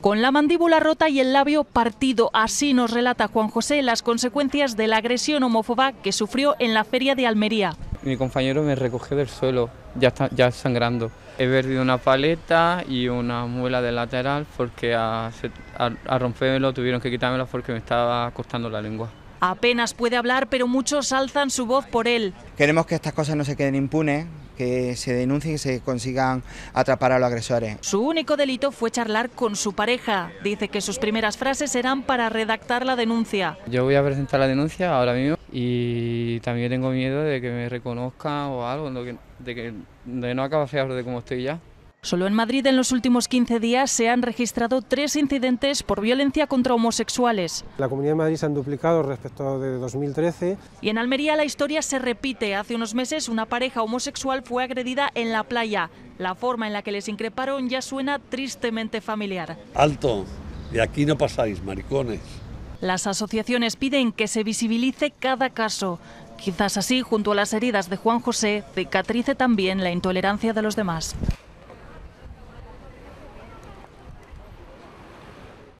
con la mandíbula rota y el labio partido. Así nos relata Juan José las consecuencias de la agresión homófoba que sufrió en la feria de Almería. Mi compañero me recogió del suelo, ya, está, ya sangrando. He perdido una paleta y una muela de lateral porque a, a, tuvieron que quitármelo porque me estaba costando la lengua. Apenas puede hablar, pero muchos alzan su voz por él. Queremos que estas cosas no se queden impunes, que se denuncien y se consigan atrapar a los agresores. Su único delito fue charlar con su pareja. Dice que sus primeras frases eran para redactar la denuncia. Yo voy a presentar la denuncia ahora mismo y también tengo miedo de que me reconozca o algo, de, que, no de no acabe de cómo estoy ya. Solo en Madrid en los últimos 15 días se han registrado tres incidentes por violencia contra homosexuales. La Comunidad de Madrid se han duplicado respecto de 2013. Y en Almería la historia se repite. Hace unos meses una pareja homosexual fue agredida en la playa. La forma en la que les increparon ya suena tristemente familiar. Alto, de aquí no pasáis, maricones. Las asociaciones piden que se visibilice cada caso. Quizás así, junto a las heridas de Juan José, cicatrice también la intolerancia de los demás.